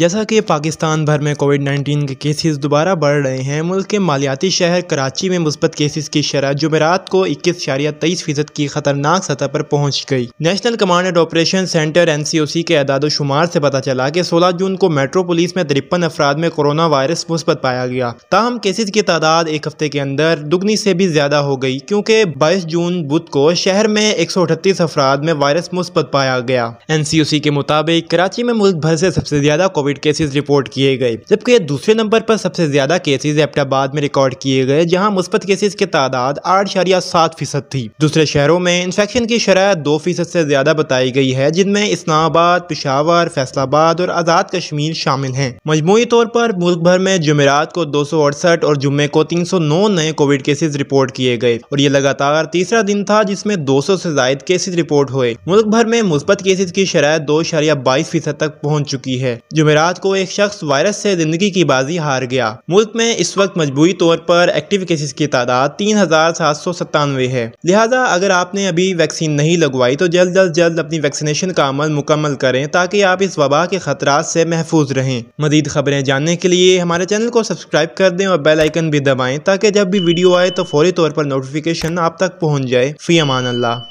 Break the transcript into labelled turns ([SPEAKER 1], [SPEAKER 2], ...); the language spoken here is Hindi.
[SPEAKER 1] जैसा कि पाकिस्तान भर में कोविड 19 के केसेस दोबारा बढ़ रहे हैं मुल्क के मालियाती शहर कराची में मुस्बत केसेस की शरह जुमेरात को इक्कीस शारिया तेईस फीसद की खतरनाक सतह पर पहुंच गई national command and operation centre N C O C के अदाद शुमार से पता चला कि सोलह जून को मेट्रो पुलिस में तिरपन अफराद में कोरोना वायरस मुस्बत पाया गया ताहम केसेज की तादाद एक हफ्ते के अंदर दुगनी से भी ज्यादा हो गई क्योंकि बाईस जून बुध को शहर में एक सौ अठतीस अफराद में वायरस मुस्बत पाया गया एन सी ओ सी के मुताबिक कराची में मुल्क भर से सबसे ज्यादा कोविड केसेज रिपोर्ट किए गए जबकि दूसरे नंबर पर सबसे ज्यादा केसेज एपटाबाद में रिकॉर्ड किए गए जहाँ मुस्बत केसेज की तादाद आठ शरिया सात फीसद थी दूसरे शहरों में इन्फेक्शन की शरह दो फीसद से ज्यादा बताई गई है जिनमें इस्लामाबाद पिशावर फैसलाबाद और आज़ाद कश्मीर शामिल है मजमुई तौर पर मुल्क भर में जुमेरात को दो सौ अड़सठ और जुम्मे को तीन सौ नौ नए कोविड केसेज रिपोर्ट किए गए और ये लगातार तीसरा दिन था जिसमें दो सौ से जायद केसेज रिपोर्ट हुए मुल्क भर में मुस्बत केसेज की शरह दो शरिया बाईस फीसद तक पहुँच चुकी है जुमे जमेरात को एक शख्स वायरस से जिंदगी की बाजी हार गया मुल्क में इस वक्त मजबूरी तौर पर एक्टिव केसेस की तादाद तीन हजार सात सौ सत्तानवे है लिहाजा अगर आपने अभी वैक्सीन नहीं लगवाई तो जल्द अज जल्द अपनी वैक्सीनेशन का अमल मुकम्मल करें ताकि आप इस वबा के खतरा से महफूज रहें मजीद खबरें जानने के लिए हमारे चैनल को सब्सक्राइब कर दें और बेलाइकन भी दबाएँ ताकि जब भी वीडियो आए तो फौरी तौर पर नोटिफिकेशन आप तक पहुँच जाए फ़ी अमान अल्लाह